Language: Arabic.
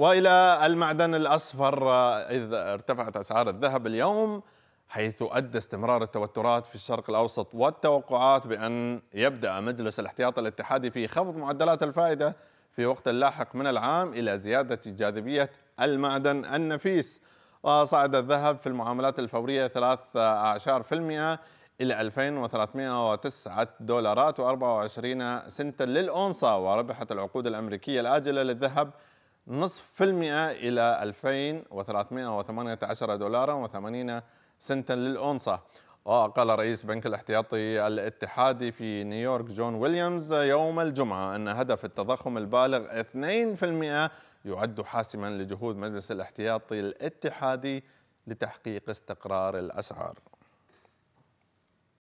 والى المعدن الاصفر آه، اذ ارتفعت اسعار الذهب اليوم حيث ادى استمرار التوترات في الشرق الاوسط والتوقعات بان يبدا مجلس الاحتياط الاتحادي في خفض معدلات الفائده في وقت لاحق من العام الى زياده جاذبيه المعدن النفيس وصعد الذهب في المعاملات الفوريه 13% إلى 2309 دولارات و24 سنتا للأونصة وربحت العقود الأمريكية الآجلة للذهب نصف في المئة إلى 2318 دولارا و80 سنتا للأونصة وقال رئيس بنك الاحتياطي الاتحادي في نيويورك جون ويليامز يوم الجمعة أن هدف التضخم البالغ 2% يعد حاسما لجهود مجلس الاحتياطي الاتحادي لتحقيق استقرار الأسعار